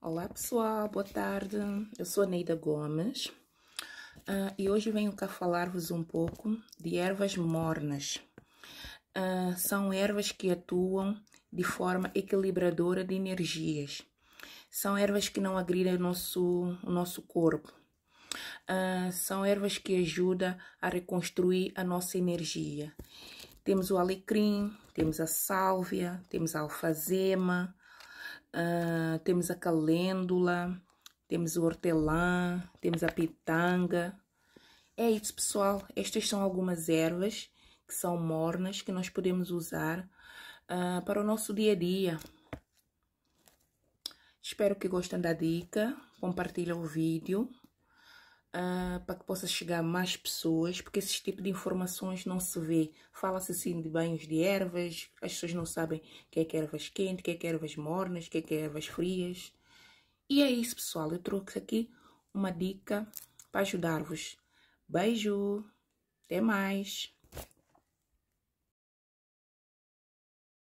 Olá pessoal, boa tarde. Eu sou Neida Gomes uh, e hoje venho cá falar-vos um pouco de ervas mornas. Uh, são ervas que atuam de forma equilibradora de energias. São ervas que não agridem o nosso, o nosso corpo. Uh, são ervas que ajudam a reconstruir a nossa energia. Temos o alecrim, temos a sálvia, temos a alfazema, ah, temos a calêndula, temos o hortelã, temos a pitanga. É isso, pessoal. Estas são algumas ervas que são mornas, que nós podemos usar uh, para o nosso dia a dia. Espero que gostem da dica. Compartilhe o vídeo uh, para que possa chegar a mais pessoas, porque esse tipo de informações não se vê. Fala-se assim de banhos de ervas, as pessoas não sabem o que é que é ervas quentes, o que é que é ervas mornas, o que é que é ervas frias. E é isso, pessoal. Eu trouxe aqui uma dica para ajudar-vos. Beijo! Até mais!